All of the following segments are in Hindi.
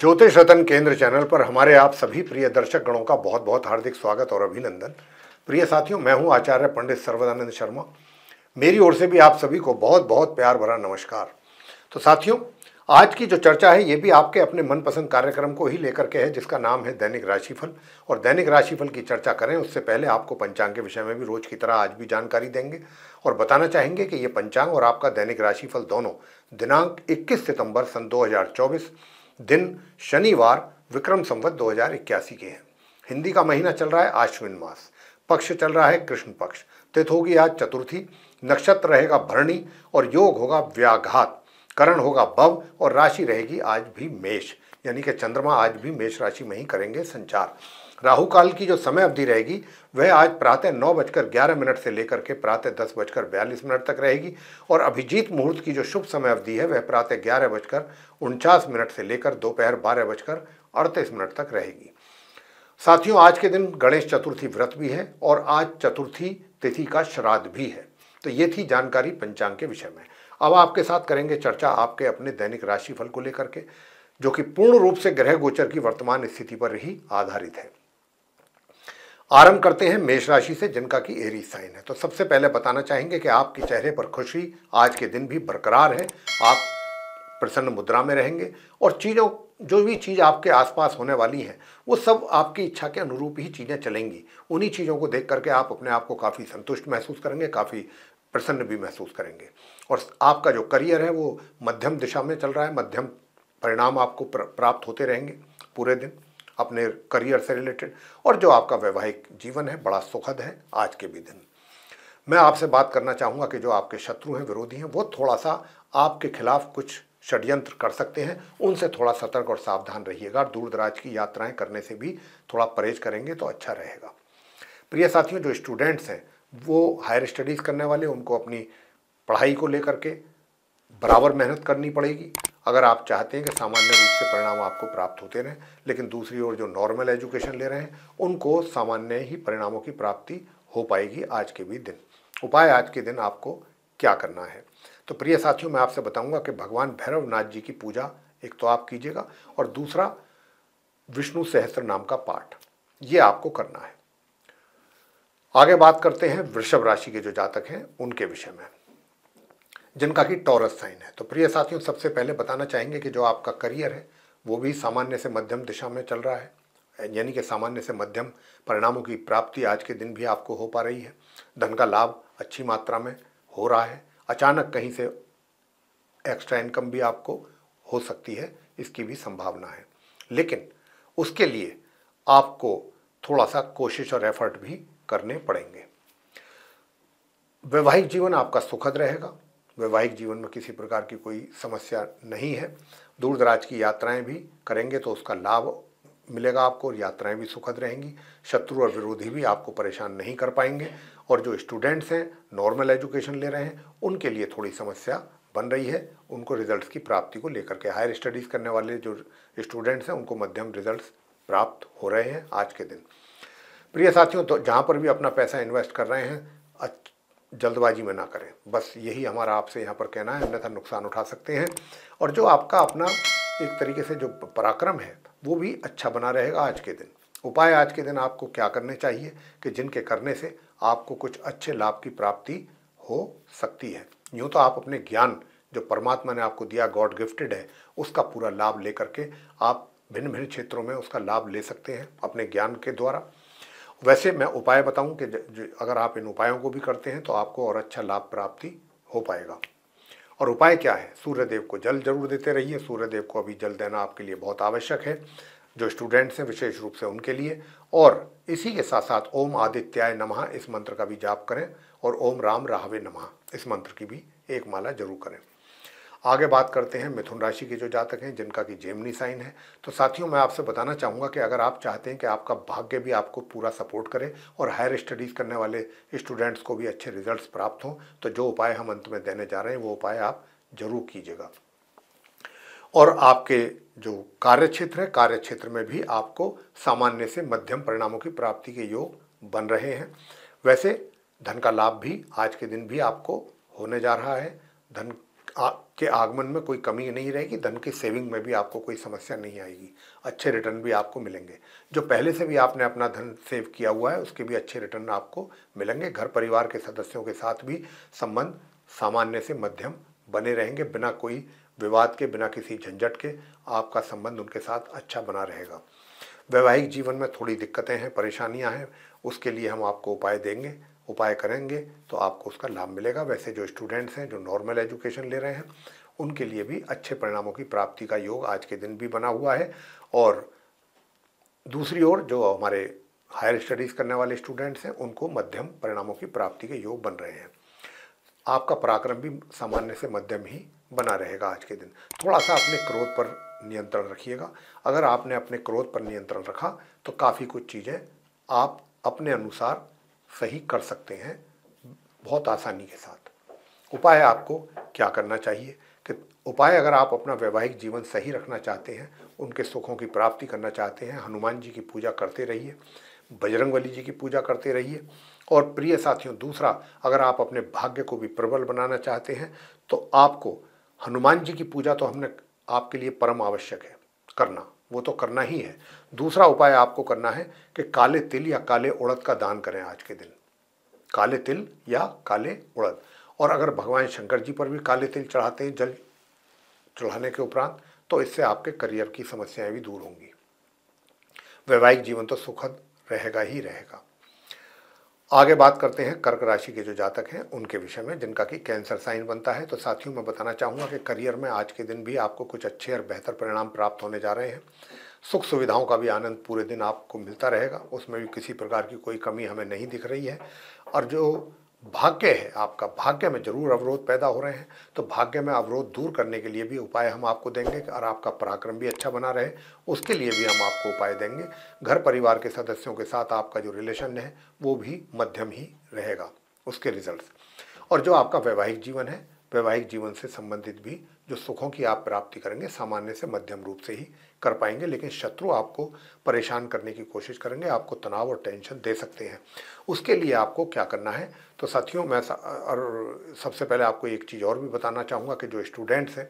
ज्योतिष रतन केंद्र चैनल पर हमारे आप सभी प्रिय दर्शक गणों का बहुत बहुत हार्दिक स्वागत और अभिनंदन प्रिय साथियों मैं हूं आचार्य पंडित सर्वदानंद शर्मा मेरी ओर से भी आप सभी को बहुत बहुत प्यार भरा नमस्कार तो साथियों आज की जो चर्चा है ये भी आपके अपने मनपसंद कार्यक्रम को ही लेकर के है जिसका नाम है दैनिक राशिफल और दैनिक राशिफल की चर्चा करें उससे पहले आपको पंचांग के विषय में भी रोज की तरह आज भी जानकारी देंगे और बताना चाहेंगे कि ये पंचांग और आपका दैनिक राशिफल दोनों दिनांक 21 सितंबर सन 2024 दिन शनिवार विक्रम संवत दो के हैं हिंदी का महीना चल रहा है आश्विन मास पक्ष चल रहा है कृष्ण पक्ष तिथ होगी आज चतुर्थी नक्षत्र रहेगा भरणी और योग होगा व्याघात करण होगा बव और राशि रहेगी आज भी मेष यानी कि चंद्रमा आज भी मेष राशि में ही करेंगे संचार राहु काल की जो समय अवधि रहेगी वह आज प्रातः नौ बजकर ग्यारह मिनट से लेकर के प्रातः दस बजकर बयालीस मिनट तक रहेगी और अभिजीत मुहूर्त की जो शुभ समय अवधि है वह प्रातः ग्यारह बजकर उनचास मिनट से लेकर दोपहर बारह बजकर अड़तीस मिनट तक रहेगी साथियों आज के दिन गणेश चतुर्थी व्रत भी है और आज चतुर्थी तिथि का श्राद्ध भी है तो ये थी जानकारी पंचांग के विषय में अब आपके साथ करेंगे चर्चा आपके अपने दैनिक राशिफल को लेकर के जो कि पूर्ण रूप से ग्रह गोचर की वर्तमान स्थिति पर ही आधारित है आरंभ करते हैं मेष राशि से जिनका कि एरी साइन है तो सबसे पहले बताना चाहेंगे कि आपके चेहरे पर खुशी आज के दिन भी बरकरार है आप प्रसन्न मुद्रा में रहेंगे और चीज़ों जो भी चीज़ आपके आसपास होने वाली हैं वो सब आपकी इच्छा के अनुरूप ही चीज़ें चलेंगी उन्हीं चीज़ों को देख करके आप अपने आप को काफ़ी संतुष्ट महसूस करेंगे काफ़ी प्रसन्न भी महसूस करेंगे और आपका जो करियर है वो मध्यम दिशा में चल रहा है मध्यम परिणाम आपको प्राप्त होते रहेंगे पूरे दिन अपने करियर से रिलेटेड और जो आपका वैवाहिक जीवन है बड़ा सुखद है आज के भी दिन मैं आपसे बात करना चाहूँगा कि जो आपके शत्रु हैं विरोधी हैं वो थोड़ा सा आपके खिलाफ कुछ षड्यंत्र कर सकते हैं उनसे थोड़ा सतर्क और सावधान रहिएगा और दूर दराज की यात्राएं करने से भी थोड़ा परहेज करेंगे तो अच्छा रहेगा प्रिय साथियों जो स्टूडेंट्स हैं वो हायर स्टडीज़ करने वाले उनको अपनी पढ़ाई को लेकर के बराबर मेहनत करनी पड़ेगी अगर आप चाहते हैं कि सामान्य रूप से परिणाम आपको प्राप्त होते रहें लेकिन दूसरी ओर जो नॉर्मल एजुकेशन ले रहे हैं उनको सामान्य ही परिणामों की प्राप्ति हो पाएगी आज के भी दिन उपाय आज के दिन आपको क्या करना है तो प्रिय साथियों मैं आपसे बताऊंगा कि भगवान भैरवनाथ जी की पूजा एक तो आप कीजिएगा और दूसरा विष्णु सहस्त्र नाम का पाठ ये आपको करना है आगे बात करते हैं वृषभ राशि के जो जातक हैं उनके विषय में जिनका कि टॉरस साइन है तो प्रिय साथियों सबसे पहले बताना चाहेंगे कि जो आपका करियर है वो भी सामान्य से मध्यम दिशा में चल रहा है यानी कि सामान्य से मध्यम परिणामों की प्राप्ति आज के दिन भी आपको हो पा रही है धन का लाभ अच्छी मात्रा में हो रहा है अचानक कहीं से एक्स्ट्रा इनकम भी आपको हो सकती है इसकी भी संभावना है लेकिन उसके लिए आपको थोड़ा सा कोशिश और एफर्ट भी करने पड़ेंगे वैवाहिक जीवन आपका सुखद रहेगा वैवाहिक जीवन में किसी प्रकार की कोई समस्या नहीं है दूर दराज की यात्राएं भी करेंगे तो उसका लाभ मिलेगा आपको और यात्राएं भी सुखद रहेंगी शत्रु और विरोधी भी आपको परेशान नहीं कर पाएंगे और जो स्टूडेंट्स हैं नॉर्मल एजुकेशन ले रहे हैं उनके लिए थोड़ी समस्या बन रही है उनको रिजल्ट्स की प्राप्ति को लेकर के हायर स्टडीज़ करने वाले जो स्टूडेंट्स हैं उनको मध्यम रिजल्ट्स प्राप्त हो रहे हैं आज के दिन प्रिय साथियों तो जहाँ पर भी अपना पैसा इन्वेस्ट कर रहे हैं जल्दबाजी में ना करें बस यही हमारा आपसे यहाँ पर कहना है अन्यथा नुकसान उठा सकते हैं और जो आपका अपना एक तरीके से जो पराक्रम है वो भी अच्छा बना रहेगा आज के दिन उपाय आज के दिन आपको क्या करने चाहिए कि जिनके करने से आपको कुछ अच्छे लाभ की प्राप्ति हो सकती है यूँ तो आप अपने ज्ञान जो परमात्मा ने आपको दिया गॉड गिफ्टेड है उसका पूरा लाभ ले करके आप भिन्न भिन्न क्षेत्रों में उसका लाभ ले सकते हैं अपने ज्ञान के द्वारा वैसे मैं उपाय बताऊं कि अगर आप इन उपायों को भी करते हैं तो आपको और अच्छा लाभ प्राप्ति हो पाएगा और उपाय क्या है सूर्यदेव को जल जरूर देते रहिए सूर्यदेव को अभी जल देना आपके लिए बहुत आवश्यक है जो स्टूडेंट्स हैं विशेष रूप से उनके लिए और इसी के साथ साथ ओम आदित्याय नमः इस मंत्र का भी जाप करें और ओम राम राहवे नमः इस मंत्र की भी एक माला जरूर करें आगे बात करते हैं मिथुन राशि के जो जातक हैं जिनका कि जेमनी साइन है तो साथियों मैं आपसे बताना चाहूँगा कि अगर आप चाहते हैं कि आपका भाग्य भी आपको पूरा सपोर्ट करे और हायर स्टडीज़ करने वाले स्टूडेंट्स को भी अच्छे रिजल्ट प्राप्त हों तो जो उपाय हम अंत में देने जा रहे हैं वो उपाय आप जरूर कीजिएगा और आपके जो कार्य क्षेत्र है कार्य क्षेत्र में भी आपको सामान्य से मध्यम परिणामों की प्राप्ति के योग बन रहे हैं वैसे धन का लाभ भी आज के दिन भी आपको होने जा रहा है धन के आगमन में कोई कमी नहीं रहेगी धन की सेविंग में भी आपको कोई समस्या नहीं आएगी अच्छे रिटर्न भी आपको मिलेंगे जो पहले से भी आपने अपना धन सेव किया हुआ है उसके भी अच्छे रिटर्न आपको मिलेंगे घर परिवार के सदस्यों के साथ भी संबंध सामान्य से मध्यम बने रहेंगे बिना कोई विवाद के बिना किसी झंझट के आपका संबंध उनके साथ अच्छा बना रहेगा वैवाहिक जीवन में थोड़ी दिक्कतें हैं परेशानियां हैं उसके लिए हम आपको उपाय देंगे उपाय करेंगे तो आपको उसका लाभ मिलेगा वैसे जो स्टूडेंट्स हैं जो नॉर्मल एजुकेशन ले रहे हैं उनके लिए भी अच्छे परिणामों की प्राप्ति का योग आज के दिन भी बना हुआ है और दूसरी ओर जो हमारे हायर स्टडीज़ करने वाले स्टूडेंट्स हैं उनको मध्यम परिणामों की प्राप्ति के योग बन रहे हैं आपका पराक्रम भी सामान्य से मध्यम ही बना रहेगा आज के दिन थोड़ा सा अपने क्रोध पर नियंत्रण रखिएगा अगर आपने अपने क्रोध पर नियंत्रण रखा तो काफ़ी कुछ चीज़ें आप अपने अनुसार सही कर सकते हैं बहुत आसानी के साथ उपाय आपको क्या करना चाहिए कि उपाय अगर आप अपना वैवाहिक जीवन सही रखना चाहते हैं उनके सुखों की प्राप्ति करना चाहते हैं हनुमान जी की पूजा करते रहिए बजरंग बली जी की पूजा करते रहिए और प्रिय साथियों दूसरा अगर आप अपने भाग्य को भी प्रबल बनाना चाहते हैं तो आपको हनुमान जी की पूजा तो हमने आपके लिए परम आवश्यक है करना वो तो करना ही है दूसरा उपाय आपको करना है कि काले तिल या काले उड़द का दान करें आज के दिन काले तिल या काले उड़द और अगर भगवान शंकर जी पर भी काले तिल चढ़ाते हैं जल चढ़ाने के उपरांत तो इससे आपके करियर की समस्याएं भी दूर होंगी वैवाहिक जीवन तो सुखद रहेगा ही रहेगा आगे बात करते हैं कर्क राशि के जो जातक हैं उनके विषय में जिनका कि कैंसर साइन बनता है तो साथियों मैं बताना चाहूँगा कि करियर में आज के दिन भी आपको कुछ अच्छे और बेहतर परिणाम प्राप्त होने जा रहे हैं सुख सुविधाओं का भी आनंद पूरे दिन आपको मिलता रहेगा उसमें भी किसी प्रकार की कोई कमी हमें नहीं दिख रही है और जो भाग्य है आपका भाग्य में जरूर अवरोध पैदा हो रहे हैं तो भाग्य में अवरोध दूर करने के लिए भी उपाय हम आपको देंगे और आपका पराक्रम भी अच्छा बना रहे उसके लिए भी हम आपको उपाय देंगे घर परिवार के सदस्यों के साथ आपका जो रिलेशन है वो भी मध्यम ही रहेगा उसके रिजल्ट और जो आपका वैवाहिक जीवन है वैवाहिक जीवन से संबंधित भी जो सुखों की आप प्राप्ति करेंगे सामान्य से मध्यम रूप से ही कर पाएंगे लेकिन शत्रु आपको परेशान करने की कोशिश करेंगे आपको तनाव और टेंशन दे सकते हैं उसके लिए आपको क्या करना है तो साथियों मैं सा, और सबसे पहले आपको एक चीज़ और भी बताना चाहूँगा कि जो स्टूडेंट्स हैं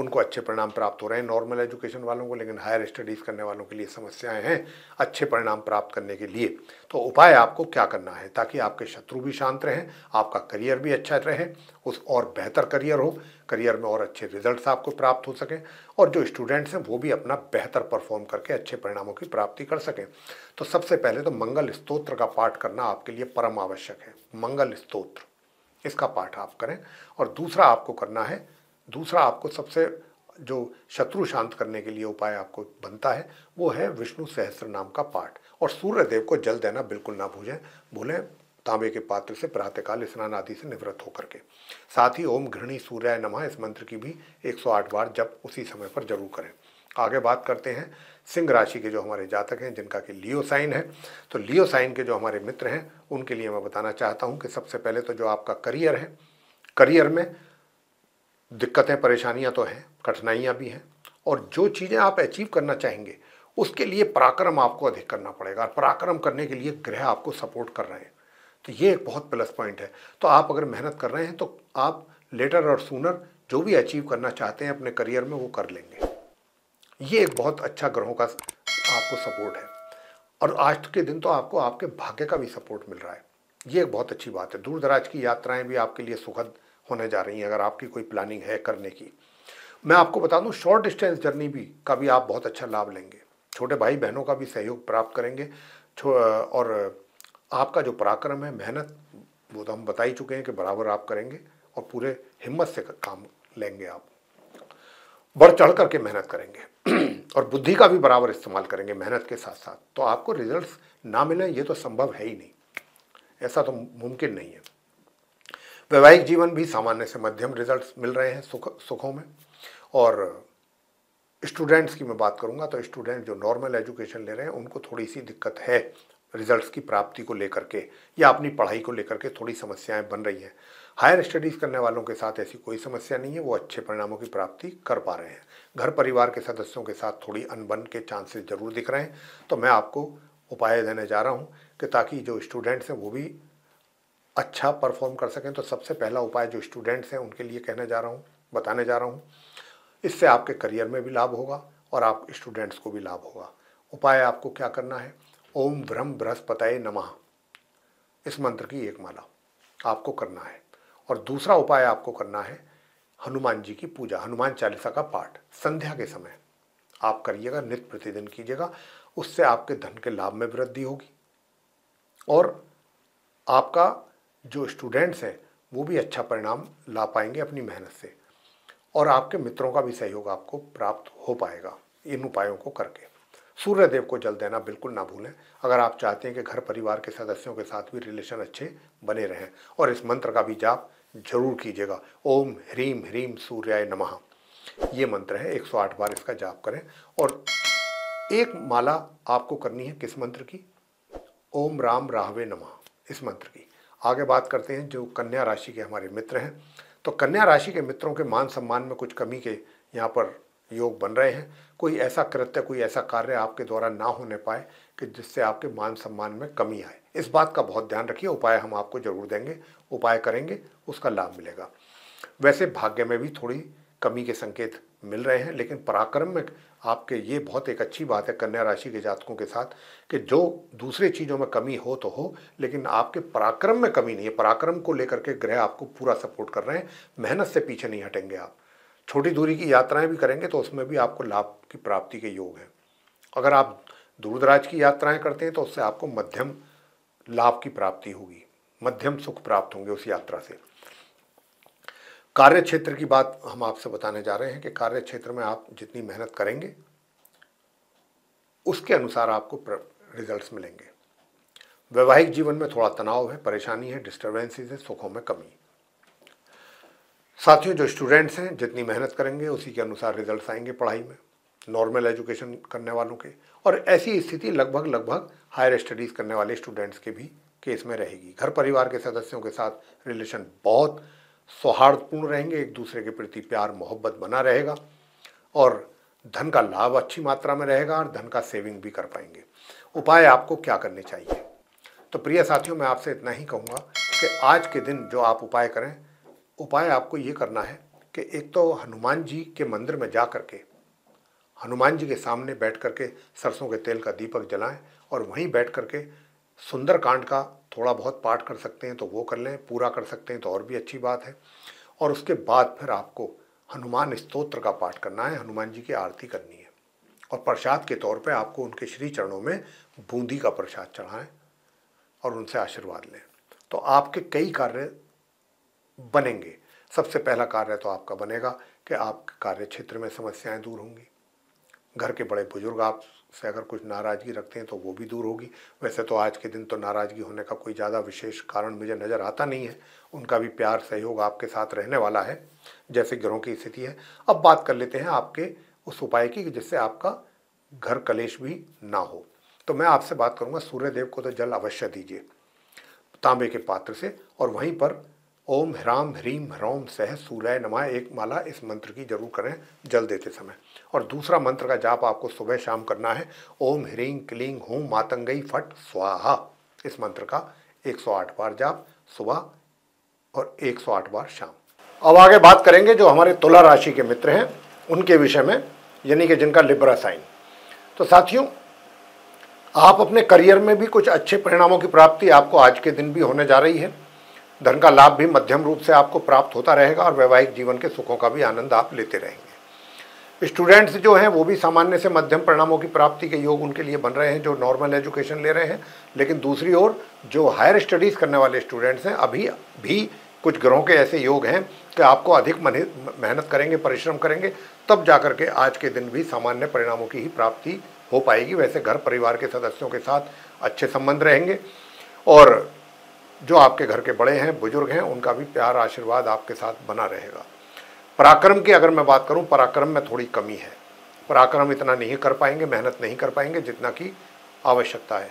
उनको अच्छे परिणाम प्राप्त हो रहे हैं नॉर्मल एजुकेशन वालों को लेकिन हायर स्टडीज़ करने वालों के लिए समस्याएं हैं अच्छे परिणाम प्राप्त करने के लिए तो उपाय आपको क्या करना है ताकि आपके शत्रु भी शांत रहें आपका करियर भी अच्छा रहे उस और बेहतर करियर हो करियर में और अच्छे रिजल्ट आपको प्राप्त हो सकें और जो स्टूडेंट्स हैं वो भी अपना बेहतर परफॉर्म करके अच्छे परिणामों की प्राप्ति कर सकें तो सबसे पहले तो मंगल स्त्रोत्र का पाठ करना आपके लिए परम आवश्यक है मंगल स्त्रोत्र इसका पाठ आप करें और दूसरा आपको करना है दूसरा आपको सबसे जो शत्रु शांत करने के लिए उपाय आपको बनता है वो है विष्णु सहस्त्र नाम का पाठ और सूर्य देव को जल देना बिल्कुल ना भूलें भूलें तांबे के पात्र से प्रातःकाल स्नान आदि से निवृत्त होकर के साथ ही ओम घृणी सूर्याय नमः इस मंत्र की भी 108 बार जब उसी समय पर जरूर करें आगे बात करते हैं सिंह राशि के जो हमारे जातक हैं जिनका कि लियो साइन है तो लियो साइन के जो हमारे मित्र हैं उनके लिए मैं बताना चाहता हूँ कि सबसे पहले तो जो आपका करियर है करियर में दिक्कतें परेशानियां तो हैं कठिनाइयां भी हैं और जो चीज़ें आप अचीव करना चाहेंगे उसके लिए पराक्रम आपको अधिक करना पड़ेगा और पराक्रम करने के लिए ग्रह आपको सपोर्ट कर रहे हैं तो ये एक बहुत प्लस पॉइंट है तो आप अगर मेहनत कर रहे हैं तो आप लेटर और सूनर जो भी अचीव करना चाहते हैं अपने करियर में वो कर लेंगे ये एक बहुत अच्छा ग्रहों का आपको सपोर्ट है और आज के दिन तो आपको आपके भाग्य का भी सपोर्ट मिल रहा है ये एक बहुत अच्छी बात है दूर दराज की यात्राएं भी आपके लिए सुखद होने जा रही हैं अगर आपकी कोई प्लानिंग है करने की मैं आपको बता दूं शॉर्ट डिस्टेंस जर्नी भी का भी आप बहुत अच्छा लाभ लेंगे छोटे भाई बहनों का भी सहयोग प्राप्त करेंगे और आपका जो पराक्रम है मेहनत वो तो हम बता ही चुके हैं कि बराबर आप करेंगे और पूरे हिम्मत से काम लेंगे आप बढ़ चढ़ करके मेहनत करेंगे और बुद्धि का भी बराबर इस्तेमाल करेंगे मेहनत के साथ साथ तो आपको रिजल्ट्स ना मिले ये तो संभव है ही नहीं ऐसा तो मुमकिन नहीं है वैवाहिक जीवन भी सामान्य से मध्यम रिजल्ट्स मिल रहे हैं सुख सुखों में और स्टूडेंट्स की मैं बात करूंगा तो स्टूडेंट जो नॉर्मल एजुकेशन ले रहे हैं उनको थोड़ी सी दिक्कत है रिजल्ट्स की प्राप्ति को लेकर के या अपनी पढ़ाई को लेकर के थोड़ी समस्याएं बन रही हैं हायर स्टडीज़ करने वालों के साथ ऐसी कोई समस्या नहीं है वो अच्छे परिणामों की प्राप्ति कर पा रहे हैं घर परिवार के सदस्यों के साथ थोड़ी अनबन के चांसेस ज़रूर दिख रहे हैं तो मैं आपको उपाय देने जा रहा हूँ कि ताकि जो स्टूडेंट्स हैं वो भी अच्छा परफॉर्म कर सकें तो सबसे पहला उपाय जो स्टूडेंट्स हैं उनके लिए कहने जा रहा हूँ बताने जा रहा हूँ इससे आपके करियर में भी लाभ होगा और आप स्टूडेंट्स को भी लाभ होगा उपाय आपको क्या करना है ओम ब्रह्म बृहस्पतये नमः इस मंत्र की एक माला आपको करना है और दूसरा उपाय आपको करना है हनुमान जी की पूजा हनुमान चालीसा का पाठ संध्या के समय आप करिएगा नित्य प्रतिदिन कीजिएगा उससे आपके धन के लाभ में वृद्धि होगी और आपका जो स्टूडेंट्स हैं वो भी अच्छा परिणाम ला पाएंगे अपनी मेहनत से और आपके मित्रों का भी सहयोग आपको प्राप्त हो पाएगा इन उपायों को करके सूर्यदेव को जल देना बिल्कुल ना भूलें अगर आप चाहते हैं कि घर परिवार के सदस्यों के साथ भी रिलेशन अच्छे बने रहें और इस मंत्र का भी जाप जरूर कीजिएगा ओम ह्रीम ह्रीम सूर्याय नमः ये मंत्र है 108 बार इसका जाप करें और एक माला आपको करनी है किस मंत्र की ओम राम राहवे नमः इस मंत्र की आगे बात करते हैं जो कन्या राशि के हमारे मित्र हैं तो कन्या राशि के मित्रों के मान सम्मान में कुछ कमी के यहाँ पर योग बन रहे हैं कोई ऐसा कृत्य कोई ऐसा कार्य आपके द्वारा ना होने पाए कि जिससे आपके मान सम्मान में कमी आए इस बात का बहुत ध्यान रखिए उपाय हम आपको जरूर देंगे उपाय करेंगे उसका लाभ मिलेगा वैसे भाग्य में भी थोड़ी कमी के संकेत मिल रहे हैं लेकिन पराक्रम में आपके ये बहुत एक अच्छी बात है कन्या राशि के जातकों के साथ कि जो दूसरे चीज़ों में कमी हो तो हो लेकिन आपके पराक्रम में कमी नहीं है पराक्रम को लेकर के ग्रह आपको पूरा सपोर्ट कर रहे हैं मेहनत से पीछे नहीं हटेंगे आप छोटी दूरी की यात्राएं भी करेंगे तो उसमें भी आपको लाभ की प्राप्ति के योग हैं अगर आप दूर दराज की यात्राएं करते हैं तो उससे आपको मध्यम लाभ की प्राप्ति होगी मध्यम सुख प्राप्त होंगे उस यात्रा से कार्य क्षेत्र की बात हम आपसे बताने जा रहे हैं कि कार्य क्षेत्र में आप जितनी मेहनत करेंगे उसके अनुसार आपको रिजल्ट्स मिलेंगे वैवाहिक जीवन में थोड़ा तनाव है परेशानी है डिस्टर्बेंसेज है सुखों में कमी साथियों जो स्टूडेंट्स हैं जितनी मेहनत करेंगे उसी के अनुसार रिजल्ट्स आएंगे पढ़ाई में नॉर्मल एजुकेशन करने वालों के और ऐसी स्थिति लगभग लगभग हायर स्टडीज़ करने वाले स्टूडेंट्स के भी केस में रहेगी घर परिवार के सदस्यों के साथ रिलेशन बहुत सौहार्दपूर्ण रहेंगे एक दूसरे के प्रति प्यार मोहब्बत बना रहेगा और धन का लाभ अच्छी मात्रा में रहेगा और धन का सेविंग भी कर पाएंगे उपाय आपको क्या करने चाहिए तो प्रिय साथियों मैं आपसे इतना ही कहूँगा कि आज के दिन जो आप उपाय करें उपाय आपको ये करना है कि एक तो हनुमान जी के मंदिर में जा करके हनुमान जी के सामने बैठ करके सरसों के तेल का दीपक जलाएं और वहीं बैठ करके सुंदर कांड का थोड़ा बहुत पाठ कर सकते हैं तो वो कर लें पूरा कर सकते हैं तो और भी अच्छी बात है और उसके बाद फिर आपको हनुमान स्तोत्र का पाठ करना है हनुमान जी की आरती करनी है और प्रसाद के तौर पे आपको उनके श्री चरणों में बूंदी का प्रसाद चढ़ाएं और उनसे आशीर्वाद लें तो आपके कई कार्य बनेंगे सबसे पहला कार्य तो आपका बनेगा कि आपके कार्य क्षेत्र में समस्याएं दूर होंगी घर के बड़े बुजुर्ग आप से अगर कुछ नाराज़गी रखते हैं तो वो भी दूर होगी वैसे तो आज के दिन तो नाराज़गी होने का कोई ज़्यादा विशेष कारण मुझे नज़र आता नहीं है उनका भी प्यार सहयोग आपके साथ रहने वाला है जैसे ग्रहों की स्थिति है अब बात कर लेते हैं आपके उस उपाय की जिससे आपका घर कलेश भी ना हो तो मैं आपसे बात करूँगा सूर्यदेव को तो जल अवश्य दीजिए तांबे के पात्र से और वहीं पर ओम ह्राम ह्रीम ह्रौम सह सूर्य नमा एक माला इस मंत्र की जरूर करें जल देते समय और दूसरा मंत्र का जाप आपको सुबह शाम करना है ओम ह्रीं क्लीं हूँ मातंगई फट स्वाहा इस मंत्र का 108 बार जाप सुबह और 108 बार शाम अब आगे बात करेंगे जो हमारे तुला राशि के मित्र हैं उनके विषय में यानी कि जिनका लिब्रा साइन तो साथियों आप अपने करियर में भी कुछ अच्छे परिणामों की प्राप्ति आपको आज के दिन भी होने जा रही है धन का लाभ भी मध्यम रूप से आपको प्राप्त होता रहेगा और वैवाहिक जीवन के सुखों का भी आनंद आप लेते रहेंगे स्टूडेंट्स जो हैं वो भी सामान्य से मध्यम परिणामों की प्राप्ति के योग उनके लिए बन रहे हैं जो नॉर्मल एजुकेशन ले रहे हैं लेकिन दूसरी ओर जो हायर स्टडीज़ करने वाले स्टूडेंट्स हैं अभी भी कुछ ग्रहों के ऐसे योग हैं कि आपको अधिक मेहनत करेंगे परिश्रम करेंगे तब जा कर के आज के दिन भी सामान्य परिणामों की ही प्राप्ति हो पाएगी वैसे घर परिवार के सदस्यों के साथ अच्छे संबंध रहेंगे और जो आपके घर के बड़े हैं बुजुर्ग हैं उनका भी प्यार आशीर्वाद आपके साथ बना रहेगा पराक्रम की अगर मैं बात करूं पराक्रम में थोड़ी कमी है पराक्रम इतना नहीं कर पाएंगे मेहनत नहीं कर पाएंगे जितना की आवश्यकता है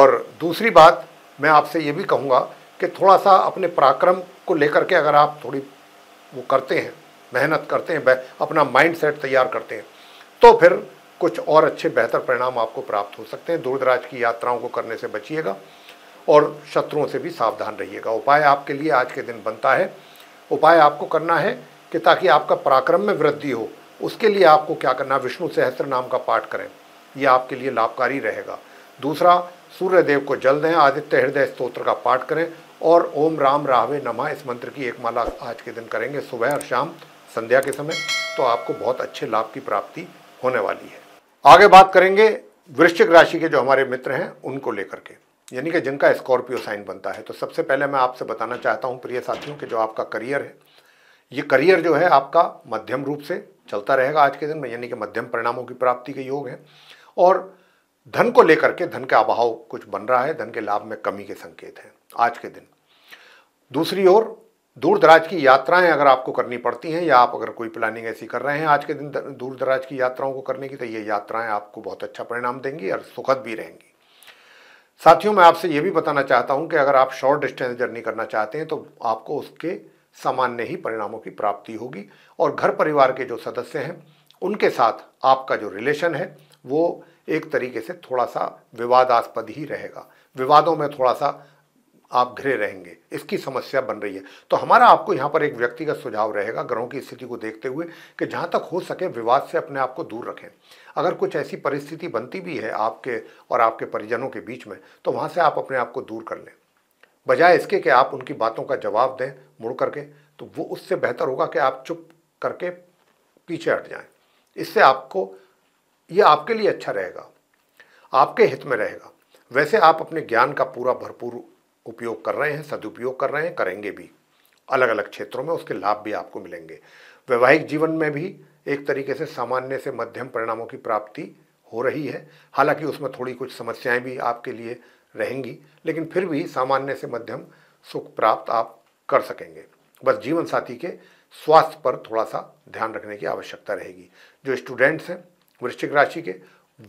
और दूसरी बात मैं आपसे ये भी कहूँगा कि थोड़ा सा अपने पराक्रम को लेकर के अगर आप थोड़ी वो करते हैं मेहनत करते हैं अपना माइंड सेट तैयार करते हैं तो फिर कुछ और अच्छे बेहतर परिणाम आपको प्राप्त हो सकते हैं दूर दराज की यात्राओं को करने से बचिएगा और शत्रुओं से भी सावधान रहिएगा उपाय आपके लिए आज के दिन बनता है उपाय आपको करना है कि ताकि आपका पराक्रम में वृद्धि हो उसके लिए आपको क्या करना विष्णु सहस्त्र नाम का पाठ करें यह आपके लिए लाभकारी रहेगा दूसरा सूर्य देव को जल दें आदित्य हृदय स्त्रोत्र का पाठ करें और ओम राम राहवे नमा इस मंत्र की एक माला आज के दिन करेंगे सुबह और शाम संध्या के समय तो आपको बहुत अच्छे लाभ की प्राप्ति होने वाली है आगे बात करेंगे वृश्चिक राशि के जो हमारे मित्र हैं उनको लेकर के यानी कि जिनका स्कॉर्पियो साइन बनता है तो सबसे पहले मैं आपसे बताना चाहता हूं प्रिय साथियों कि जो आपका करियर है ये करियर जो है आपका मध्यम रूप से चलता रहेगा आज के दिन में यानी कि मध्यम परिणामों की प्राप्ति के योग हैं और धन को लेकर के धन का अभाव कुछ बन रहा है धन के लाभ में कमी के संकेत हैं आज के दिन दूसरी ओर दूर दराज की यात्राएं अगर आपको करनी पड़ती हैं या आप अगर कोई प्लानिंग ऐसी कर रहे हैं आज के दिन दूर दराज की यात्राओं को करने की तो ये यात्राएं आपको बहुत अच्छा परिणाम देंगी और सुखद भी रहेंगी साथियों मैं आपसे ये भी बताना चाहता हूँ कि अगर आप शॉर्ट डिस्टेंस जर्नी करना चाहते हैं तो आपको उसके सामान्य ही परिणामों की प्राप्ति होगी और घर परिवार के जो सदस्य हैं उनके साथ आपका जो रिलेशन है वो एक तरीके से थोड़ा सा विवादास्पद ही रहेगा विवादों में थोड़ा सा आप घिरे रहेंगे इसकी समस्या बन रही है तो हमारा आपको यहाँ पर एक व्यक्तिगत सुझाव रहेगा ग्रहों की स्थिति को देखते हुए कि जहाँ तक हो सके विवाद से अपने आप को दूर रखें अगर कुछ ऐसी परिस्थिति बनती भी है आपके और आपके परिजनों के बीच में तो वहाँ से आप अपने आप को दूर कर लें बजाय इसके कि आप उनकी बातों का जवाब दें मुड़ करके तो वो उससे बेहतर होगा कि आप चुप करके पीछे हट जाएं इससे आपको ये आपके लिए अच्छा रहेगा आपके हित में रहेगा वैसे आप अपने ज्ञान का पूरा भरपूर उपयोग कर रहे हैं सदुपयोग कर रहे हैं करेंगे भी अलग अलग क्षेत्रों में उसके लाभ भी आपको मिलेंगे वैवाहिक जीवन में भी एक तरीके से सामान्य से मध्यम परिणामों की प्राप्ति हो रही है हालांकि उसमें थोड़ी कुछ समस्याएं भी आपके लिए रहेंगी लेकिन फिर भी सामान्य से मध्यम सुख प्राप्त आप कर सकेंगे बस जीवन साथी के स्वास्थ्य पर थोड़ा सा ध्यान रखने की आवश्यकता रहेगी जो स्टूडेंट्स हैं वृश्चिक राशि के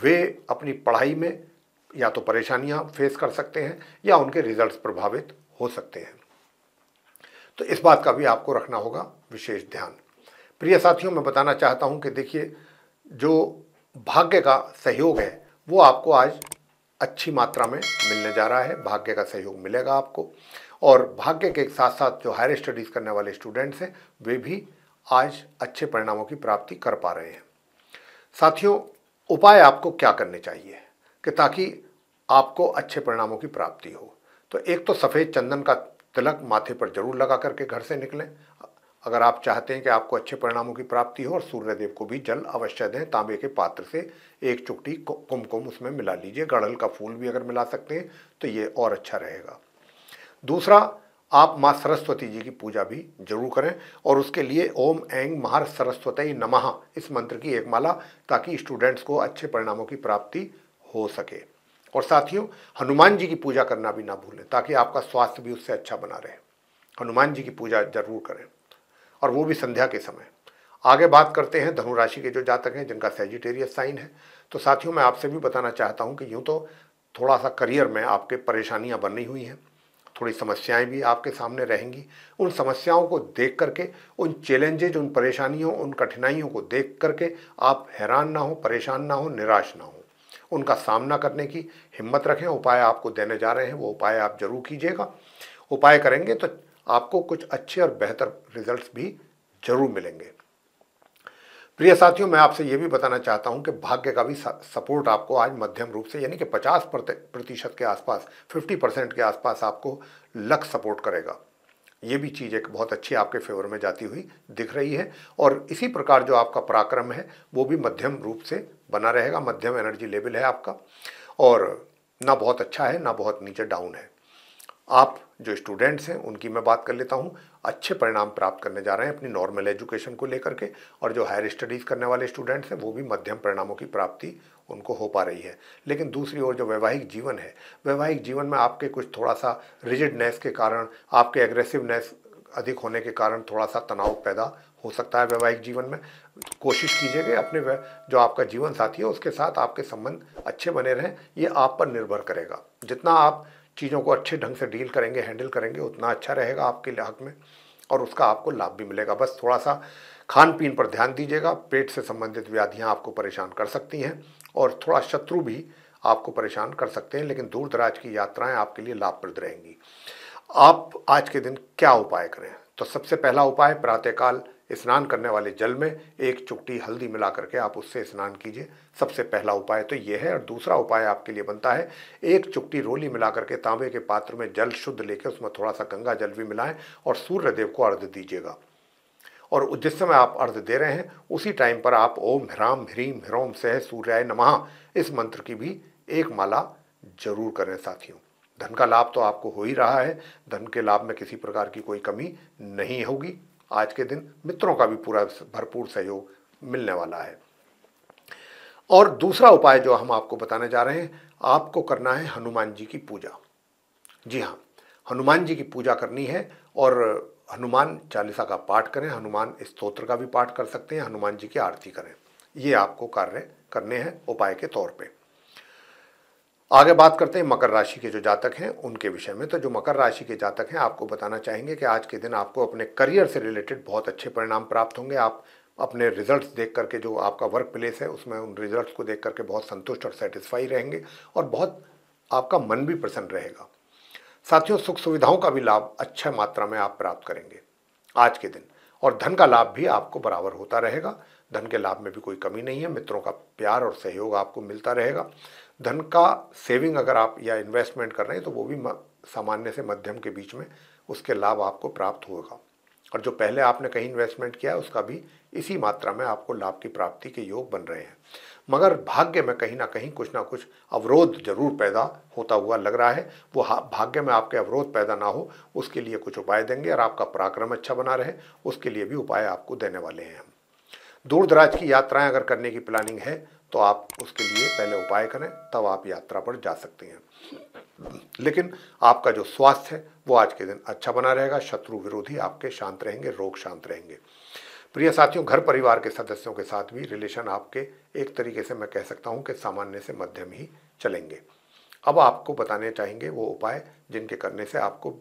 वे अपनी पढ़ाई में या तो परेशानियां फेस कर सकते हैं या उनके रिजल्ट्स प्रभावित हो सकते हैं तो इस बात का भी आपको रखना होगा विशेष ध्यान प्रिय साथियों मैं बताना चाहता हूं कि देखिए जो भाग्य का सहयोग है वो आपको आज अच्छी मात्रा में मिलने जा रहा है भाग्य का सहयोग मिलेगा आपको और भाग्य के साथ साथ जो हायर स्टडीज़ करने वाले स्टूडेंट्स हैं वे भी आज अच्छे परिणामों की प्राप्ति कर पा रहे हैं साथियों उपाय आपको क्या करने चाहिए कि ताकि आपको अच्छे परिणामों की प्राप्ति हो तो एक तो सफ़ेद चंदन का तिलक माथे पर जरूर लगा करके घर से निकलें अगर आप चाहते हैं कि आपको अच्छे परिणामों की प्राप्ति हो और सूर्यदेव को भी जल अवश्य दें तांबे के पात्र से एक चुकटी कुमकुम उसमें मिला लीजिए गढ़ल का फूल भी अगर मिला सकते हैं तो ये और अच्छा रहेगा दूसरा आप माँ सरस्वती जी की पूजा भी जरूर करें और उसके लिए ओम एंग महार सरस्वती नमः इस मंत्र की एक माला ताकि स्टूडेंट्स को अच्छे परिणामों की प्राप्ति हो सके और साथियों हनुमान जी की पूजा करना भी ना भूलें ताकि आपका स्वास्थ्य भी उससे अच्छा बना रहे हनुमान जी की पूजा जरूर करें और वो भी संध्या के समय आगे बात करते हैं धनु राशि के जो जातक हैं जिनका सेजिटेरियस साइन है तो साथियों मैं आपसे भी बताना चाहता हूँ कि यूँ तो थोड़ा सा करियर में आपके परेशानियाँ बनी हुई हैं थोड़ी समस्याएं भी आपके सामने रहेंगी उन समस्याओं को देख करके उन चैलेंजेज उन परेशानियों उन कठिनाइयों को देख करके आप हैरान ना हो परेशान ना हो निराश ना हो उनका सामना करने की हिम्मत रखें उपाय आपको देने जा रहे हैं वो उपाय आप जरूर कीजिएगा उपाय करेंगे तो आपको कुछ अच्छे और बेहतर रिजल्ट्स भी जरूर मिलेंगे प्रिय साथियों मैं आपसे ये भी बताना चाहता हूँ कि भाग्य का भी सपोर्ट आपको आज मध्यम रूप से यानी कि 50 प्रतिशत के आसपास 50 परसेंट के आसपास आपको लक सपोर्ट करेगा ये भी चीज़ एक बहुत अच्छी आपके फेवर में जाती हुई दिख रही है और इसी प्रकार जो आपका पराक्रम है वो भी मध्यम रूप से बना रहेगा मध्यम एनर्जी लेवल है आपका और ना बहुत अच्छा है ना बहुत नीचे डाउन है आप जो स्टूडेंट्स हैं उनकी मैं बात कर लेता हूँ अच्छे परिणाम प्राप्त करने जा रहे हैं अपनी नॉर्मल एजुकेशन को लेकर के और जो हायर स्टडीज़ करने वाले स्टूडेंट्स हैं वो भी मध्यम परिणामों की प्राप्ति उनको हो पा रही है लेकिन दूसरी ओर जो वैवाहिक जीवन है वैवाहिक जीवन में आपके कुछ थोड़ा सा रिजिडनेस के कारण आपके एग्रेसिवनेस अधिक होने के कारण थोड़ा सा तनाव पैदा हो सकता है वैवाहिक जीवन में कोशिश कीजिए कि अपने जो आपका जीवन साथी है उसके साथ आपके संबंध अच्छे बने रहें ये आप पर निर्भर करेगा जितना आप चीज़ों को अच्छे ढंग से डील करेंगे हैंडल करेंगे उतना अच्छा रहेगा आपके हक में और उसका आपको लाभ भी मिलेगा बस थोड़ा सा खान पीन पर ध्यान दीजिएगा पेट से संबंधित व्याधियाँ आपको परेशान कर सकती हैं और थोड़ा शत्रु भी आपको परेशान कर सकते हैं लेकिन दूर दराज की यात्राएं आपके लिए लाभप्रद रहेंगी आप आज के दिन क्या उपाय करें तो सबसे पहला उपाय प्रातःकाल स्नान करने वाले जल में एक चुट्टी हल्दी मिला करके आप उससे स्नान कीजिए सबसे पहला उपाय तो ये है और दूसरा उपाय आपके लिए बनता है एक चुकटी रोली मिला करके तांबे के पात्र में जल शुद्ध लेकर उसमें थोड़ा सा गंगा जल भी मिलाएं और सूर्य देव को अर्ध दीजिएगा और जिस समय आप अर्ध दे रहे हैं उसी टाइम पर आप ओम ह्राम ह्रीम ह्रोम सह सूर्याय नमः इस मंत्र की भी एक माला जरूर करें साथियों धन का लाभ तो आपको हो ही रहा है धन के लाभ में किसी प्रकार की कोई कमी नहीं होगी आज के दिन मित्रों का भी पूरा भरपूर सहयोग मिलने वाला है और दूसरा उपाय जो हम आपको बताने जा रहे हैं आपको करना है हनुमान जी की पूजा जी हाँ हनुमान जी की पूजा करनी है और हनुमान चालीसा का पाठ करें हनुमान स्तोत्र का भी पाठ कर सकते हैं हनुमान जी की आरती करें ये आपको कार्य करने हैं उपाय के तौर पे आगे बात करते हैं मकर राशि के जो जातक हैं उनके विषय में तो जो मकर राशि के जातक हैं आपको बताना चाहेंगे कि आज के दिन आपको अपने करियर से रिलेटेड बहुत अच्छे परिणाम प्राप्त होंगे आप अपने रिजल्ट्स देख करके जो आपका वर्क प्लेस है उसमें उन रिजल्ट्स को देख करके बहुत संतुष्ट और सेटिस्फाई रहेंगे और बहुत आपका मन भी प्रसन्न रहेगा साथियों सुख सुविधाओं का भी लाभ अच्छा मात्रा में आप प्राप्त करेंगे आज के दिन और धन का लाभ भी आपको बराबर होता रहेगा धन के लाभ में भी कोई कमी नहीं है मित्रों का प्यार और सहयोग आपको मिलता रहेगा धन का सेविंग अगर आप या इन्वेस्टमेंट कर रहे हैं तो वो भी सामान्य से मध्यम के बीच में उसके लाभ आपको प्राप्त होगा और जो पहले आपने कहीं इन्वेस्टमेंट किया है उसका भी इसी मात्रा में आपको लाभ की प्राप्ति के योग बन रहे हैं मगर भाग्य में कहीं ना कहीं कुछ ना कुछ अवरोध जरूर पैदा होता हुआ लग रहा है वो भाग्य में आपके अवरोध पैदा ना हो उसके लिए कुछ उपाय देंगे और आपका पराक्रम अच्छा बना रहे उसके लिए भी उपाय आपको देने वाले हैं हम दूर दराज की यात्राएं अगर करने की प्लानिंग है तो आप उसके लिए पहले उपाय करें तब आप यात्रा पर जा सकते हैं लेकिन आपका जो स्वास्थ्य है वो आज के दिन अच्छा बना रहेगा शत्रु विरोधी आपके शांत रहेंगे रोग शांत रहेंगे प्रिय साथियों घर परिवार के सदस्यों के साथ भी रिलेशन आपके एक तरीके से मैं कह सकता हूँ कि सामान्य से मध्यम ही चलेंगे अब आपको बताने चाहेंगे वो उपाय जिनके करने से आपको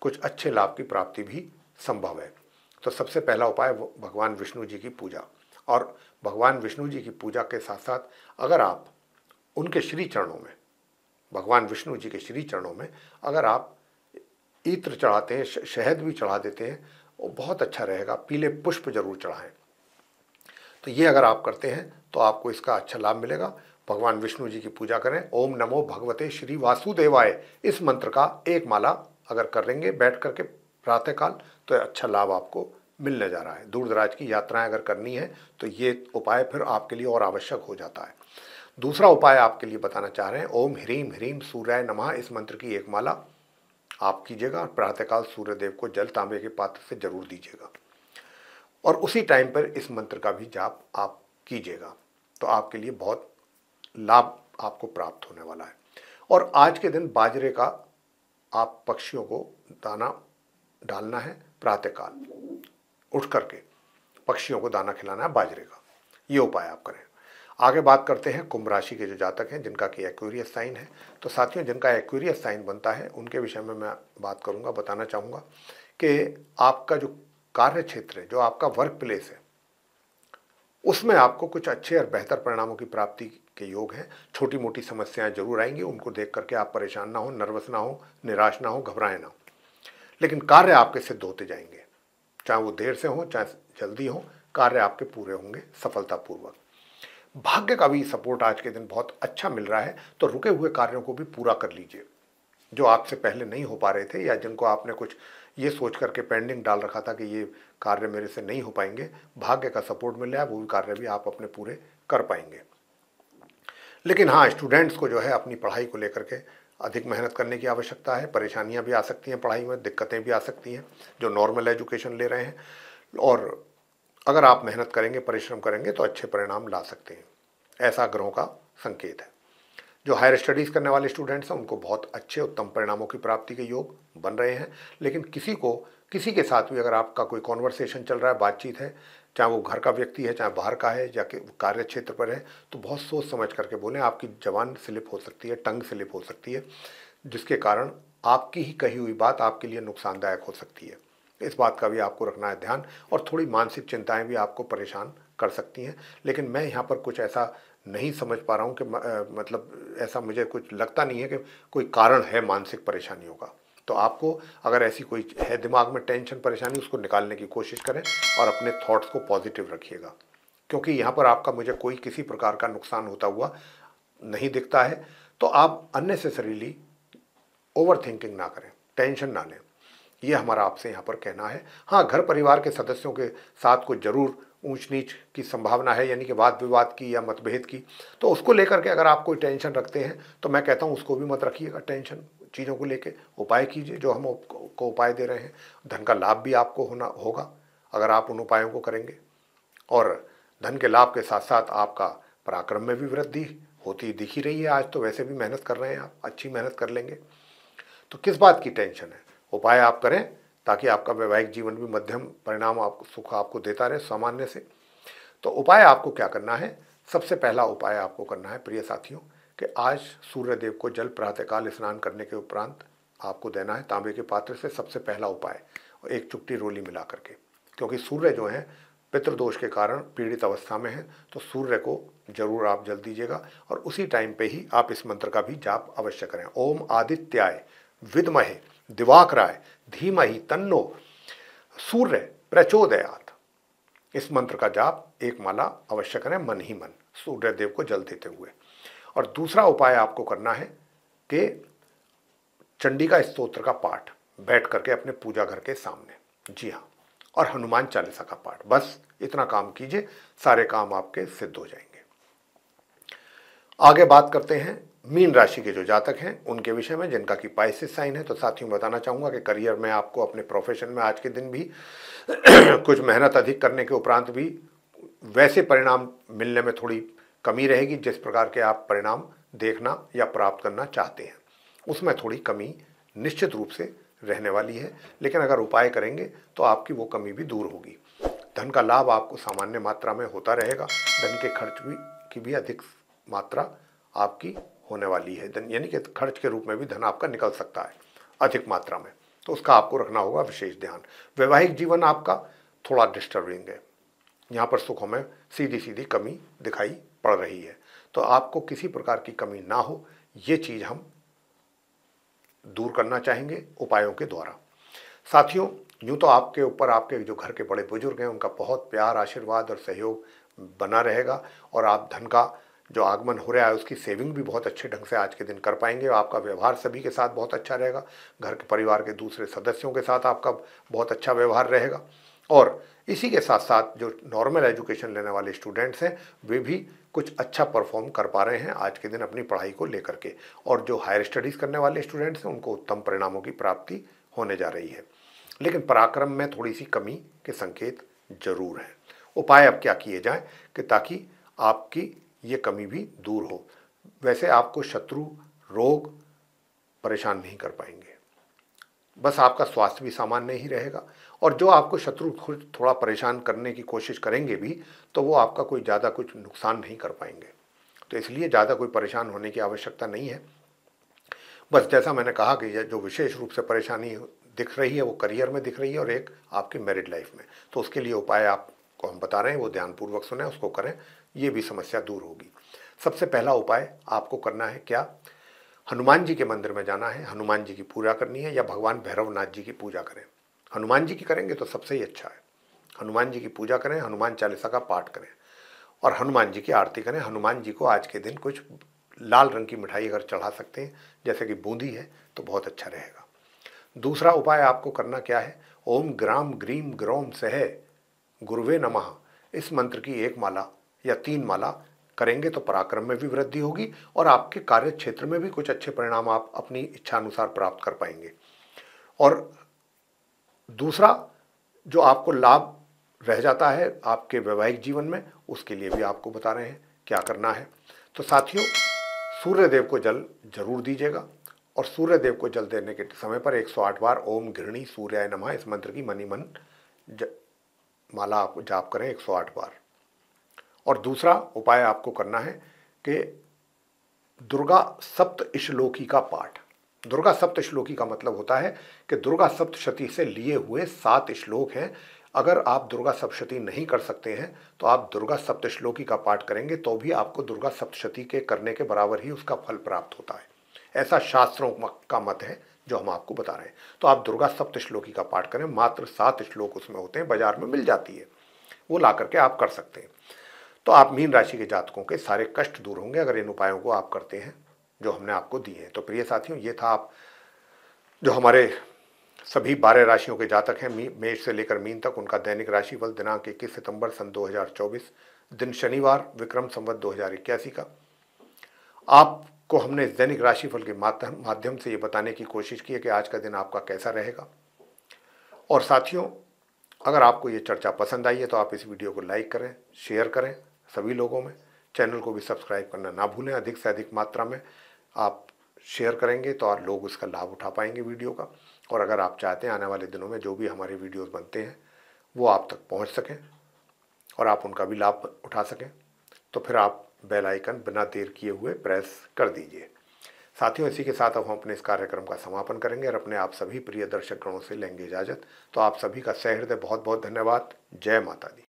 कुछ अच्छे लाभ की प्राप्ति भी संभव है तो सबसे पहला उपाय भगवान विष्णु जी की पूजा और भगवान विष्णु जी की पूजा के साथ साथ अगर आप उनके श्री चरणों में भगवान विष्णु जी के श्री चरणों में अगर आप इत्र चढ़ाते हैं शहद भी चढ़ा देते हैं वो बहुत अच्छा रहेगा पीले पुष्प जरूर चढ़ाएं तो ये अगर आप करते हैं तो आपको इसका अच्छा लाभ मिलेगा भगवान विष्णु जी की पूजा करें ओम नमो भगवते श्री वासुदेवाय इस मंत्र का एक माला अगर करेंगे बैठ करके प्रातःकाल तो अच्छा लाभ आपको मिलने जा रहा है दूर दराज की यात्राएं अगर करनी है तो ये उपाय फिर आपके लिए और आवश्यक हो जाता है दूसरा उपाय आपके लिए बताना चाह रहे हैं ओम ह्रीम ह्रीम सूर्याय नमः इस मंत्र की एक माला आप कीजिएगा और प्रातःकाल सूर्यदेव को जल तांबे के पात्र से जरूर दीजिएगा और उसी टाइम पर इस मंत्र का भी जाप आप कीजिएगा तो आपके लिए बहुत लाभ आपको प्राप्त होने वाला है और आज के दिन बाजरे का आप पक्षियों को दाना डालना है प्रातःकाल उठ करके पक्षियों को दाना खिलाना है बाजरे का ये उपाय आप करें आगे बात करते हैं कुंभ राशि के जो जातक हैं जिनका कि एक्वेरियस साइन है तो साथियों जिनका एक्वेरियस साइन बनता है उनके विषय में मैं बात करूंगा बताना चाहूँगा कि आपका जो कार्य क्षेत्र है जो आपका वर्क प्लेस है उसमें आपको कुछ अच्छे और बेहतर परिणामों की प्राप्ति के योग हैं छोटी मोटी समस्याएं जरूर आएंगी उनको देख करके आप परेशान ना हो नर्वस ना हो निराश ना हो घबराएं ना हो लेकिन कार्य आपके सिद्ध होते जाएंगे चाहे वो देर से हो चाहे जल्दी हो कार्य आपके पूरे होंगे सफलतापूर्वक भाग्य का भी सपोर्ट आज के दिन बहुत अच्छा मिल रहा है तो रुके हुए कार्यों को भी पूरा कर लीजिए जो आपसे पहले नहीं हो पा रहे थे या जिनको आपने कुछ ये सोच करके पेंडिंग डाल रखा था कि ये कार्य मेरे से नहीं हो पाएंगे भाग्य का सपोर्ट मिल रहा है वो भी कार्य भी आप अपने पूरे कर पाएंगे लेकिन हाँ स्टूडेंट्स को जो है अपनी पढ़ाई को लेकर के अधिक मेहनत करने की आवश्यकता है परेशानियाँ भी आ सकती हैं पढ़ाई में दिक्कतें भी आ सकती हैं जो नॉर्मल एजुकेशन ले रहे हैं और अगर आप मेहनत करेंगे परिश्रम करेंगे तो अच्छे परिणाम ला सकते हैं ऐसा ग्रहों का संकेत है जो हायर स्टडीज़ करने वाले स्टूडेंट्स हैं उनको बहुत अच्छे उत्तम परिणामों की प्राप्ति के योग बन रहे हैं लेकिन किसी को किसी के साथ भी अगर आपका कोई कॉन्वर्सेशन चल रहा है बातचीत है चाहे वो घर का व्यक्ति है चाहे बाहर का है या कि कार्य क्षेत्र पर है तो बहुत सोच समझ करके बोलें आपकी जबान स्लिप हो सकती है टंग स्लिप हो सकती है जिसके कारण आपकी ही कही हुई बात आपके लिए नुकसानदायक हो सकती है इस बात का भी आपको रखना है ध्यान और थोड़ी मानसिक चिंताएं भी आपको परेशान कर सकती हैं लेकिन मैं यहाँ पर कुछ ऐसा नहीं समझ पा रहा हूँ कि मतलब ऐसा मुझे कुछ लगता नहीं है कि कोई कारण है मानसिक परेशानियों का तो आपको अगर ऐसी कोई है दिमाग में टेंशन परेशानी उसको निकालने की कोशिश करें और अपने थॉट्स को पॉजिटिव रखिएगा क्योंकि यहाँ पर आपका मुझे कोई किसी प्रकार का नुकसान होता हुआ नहीं दिखता है तो आप अननेसेसरीली ओवर थिंकिंग ना करें टेंशन ना लें ये हमारा आपसे यहाँ पर कहना है हाँ घर परिवार के सदस्यों के साथ कुछ ज़रूर ऊंच नीच की संभावना है यानी कि वाद विवाद की या मतभेद की तो उसको लेकर के अगर आप कोई टेंशन रखते हैं तो मैं कहता हूँ उसको भी मत रखिएगा टेंशन चीज़ों को लेके उपाय कीजिए जो हम को उपाय दे रहे हैं धन का लाभ भी आपको होना होगा अगर आप उन उपायों को करेंगे और धन के लाभ के साथ साथ आपका पराक्रम में भी वृद्धि होती दिख ही रही है आज तो वैसे भी मेहनत कर रहे हैं आप अच्छी मेहनत कर लेंगे तो किस बात की टेंशन है उपाय आप करें ताकि आपका वैवाहिक जीवन भी मध्यम परिणाम आपको सुख आपको देता रहे सामान्य से तो उपाय आपको क्या करना है सबसे पहला उपाय आपको करना है प्रिय साथियों कि आज सूर्यदेव को जल प्रातःकाल स्नान करने के उपरांत आपको देना है तांबे के पात्र से सबसे पहला उपाय और एक चुट्टी रोली मिला करके क्योंकि सूर्य जो है पितृदोष के कारण पीड़ित अवस्था में है तो सूर्य को जरूर आप जल दीजिएगा और उसी टाइम पे ही आप इस मंत्र का भी जाप अवश्य करें ओम आदित्याय विदमहे दिवाकराय धीमा ही तन्नो सूर्य प्रचोदयात इस मंत्र का जाप एक माला अवश्य करें मन ही मन सूर्य देव को जल देते हुए और दूसरा उपाय आपको करना है कि चंडी का स्त्रोत्र का पाठ बैठ करके अपने पूजा घर के सामने जी हाँ और हनुमान चालीसा का पाठ बस इतना काम कीजिए सारे काम आपके सिद्ध हो जाएंगे आगे बात करते हैं मीन राशि के जो जातक हैं उनके विषय में जिनका कि पाइसिस साइन है तो साथियों बताना चाहूँगा कि करियर में आपको अपने प्रोफेशन में आज के दिन भी कुछ मेहनत अधिक करने के उपरांत भी वैसे परिणाम मिलने में थोड़ी कमी रहेगी जिस प्रकार के आप परिणाम देखना या प्राप्त करना चाहते हैं उसमें थोड़ी कमी निश्चित रूप से रहने वाली है लेकिन अगर उपाय करेंगे तो आपकी वो कमी भी दूर होगी धन का लाभ आपको सामान्य मात्रा में होता रहेगा धन के खर्च भी की भी अधिक मात्रा आपकी होने वाली है धन यानी कि खर्च के रूप में भी धन आपका निकल सकता है अधिक मात्रा में तो उसका आपको रखना होगा विशेष ध्यान वैवाहिक जीवन आपका थोड़ा डिस्टर्बिंग है यहाँ पर सुखों में सीधी सीधी कमी दिखाई पड़ रही है तो आपको किसी प्रकार की कमी ना हो ये चीज़ हम दूर करना चाहेंगे उपायों के द्वारा साथियों यूँ तो आपके ऊपर आपके जो घर के बड़े बुजुर्ग हैं उनका बहुत प्यार आशीर्वाद और सहयोग बना रहेगा और आप धन का जो आगमन हो रहा है उसकी सेविंग भी बहुत अच्छे ढंग से आज के दिन कर पाएंगे आपका व्यवहार सभी के साथ बहुत अच्छा रहेगा घर के परिवार के दूसरे सदस्यों के साथ आपका बहुत अच्छा व्यवहार रहेगा और इसी के साथ साथ जो नॉर्मल एजुकेशन लेने वाले स्टूडेंट्स हैं वे भी कुछ अच्छा परफॉर्म कर पा रहे हैं आज के दिन अपनी पढ़ाई को लेकर के और जो हायर स्टडीज़ करने वाले स्टूडेंट्स हैं उनको उत्तम परिणामों की प्राप्ति होने जा रही है लेकिन पराक्रम में थोड़ी सी कमी के संकेत जरूर हैं उपाय अब क्या किए जाएँ कि ताकि आपकी ये कमी भी दूर हो वैसे आपको शत्रु रोग परेशान नहीं कर पाएंगे बस आपका स्वास्थ्य भी सामान्य ही रहेगा और जो आपको शत्रु थोड़ा परेशान करने की कोशिश करेंगे भी तो वो आपका कोई ज़्यादा कुछ नुकसान नहीं कर पाएंगे तो इसलिए ज़्यादा कोई परेशान होने की आवश्यकता नहीं है बस जैसा मैंने कहा कि जो विशेष रूप से परेशानी दिख रही है वो करियर में दिख रही है और एक आपकी मैरिड लाइफ में तो उसके लिए उपाय आपको हम बता रहे हैं वो ध्यानपूर्वक सुने उसको करें ये भी समस्या दूर होगी सबसे पहला उपाय आपको करना है क्या हनुमान जी के मंदिर में जाना है हनुमान जी की पूजा करनी है या भगवान भैरवनाथ जी की पूजा करें हनुमान जी की करेंगे तो सबसे ही अच्छा है हनुमान जी की पूजा करें हनुमान चालीसा का पाठ करें और हनुमान जी की आरती करें हनुमान जी को आज के दिन कुछ लाल रंग की मिठाई अगर चढ़ा सकते हैं जैसे कि बूंदी है तो बहुत अच्छा रहेगा दूसरा उपाय आपको करना क्या है ओम ग्राम ग्रीम ग्रोम सह गुरुवे नमः इस मंत्र की एक माला या तीन माला करेंगे तो पराक्रम में भी वृद्धि होगी और आपके कार्य क्षेत्र में भी कुछ अच्छे परिणाम आप अपनी इच्छा अनुसार प्राप्त कर पाएंगे और दूसरा जो आपको लाभ रह जाता है आपके वैवाहिक जीवन में उसके लिए भी आपको बता रहे हैं क्या करना है तो साथियों सूर्यदेव को जल जरूर दीजिएगा और सूर्यदेव को जल देने के समय पर 108 बार ओम घृणी सूर्याय नमः इस मंत्र की मनी मन माला आप जाप करें 108 बार और दूसरा उपाय आपको करना है कि दुर्गा सप्त श्लोकी का पाठ दुर्गा सप्त श्लोकी का मतलब होता है कि दुर्गा सप्तशती से लिए हुए सात श्लोक हैं अगर आप दुर्गा सप्तशती नहीं कर सकते हैं तो आप दुर्गा सप्तश्लोकी का पाठ करेंगे तो भी आपको दुर्गा सप्तशती के करने के बराबर ही उसका फल प्राप्त होता है ऐसा शास्त्रों का मत है जो हम आपको बता रहे हैं तो आप दुर्गा सप्त श्लोकी का पाठ करें मात्र सात श्लोक उसमें होते हैं बाजार में मिल जाती है वो ला करके आप कर सकते हैं तो आप मीन राशि के जातकों के सारे कष्ट दूर होंगे अगर इन उपायों को आप करते हैं जो हमने आपको दिए हैं तो प्रिय साथियों ये था आप जो हमारे सभी बारह राशियों के जातक हैं मेष से लेकर मीन तक उनका दैनिक राशिफल दिनांक इक्कीस सितंबर सन 2024 दिन शनिवार विक्रम संवत दो का आपको हमने इस दैनिक राशिफल के माध्यम से ये बताने की कोशिश की है कि आज का दिन आपका कैसा रहेगा और साथियों अगर आपको ये चर्चा पसंद आई है तो आप इस वीडियो को लाइक करें शेयर करें सभी लोगों में चैनल को भी सब्सक्राइब करना ना भूलें अधिक से अधिक मात्रा में आप शेयर करेंगे तो और लोग उसका लाभ उठा पाएंगे वीडियो का और अगर आप चाहते हैं आने वाले दिनों में जो भी हमारे वीडियोस बनते हैं वो आप तक पहुंच सकें और आप उनका भी लाभ उठा सकें तो फिर आप बेल आइकन बिना देर किए हुए प्रेस कर दीजिए साथियों इसी के साथ अब हम अपने इस कार्यक्रम का समापन करेंगे और अपने आप सभी प्रिय दर्शकगणों से लेंगे इजाज़त तो आप सभी का सहृदय बहुत बहुत धन्यवाद जय माता दी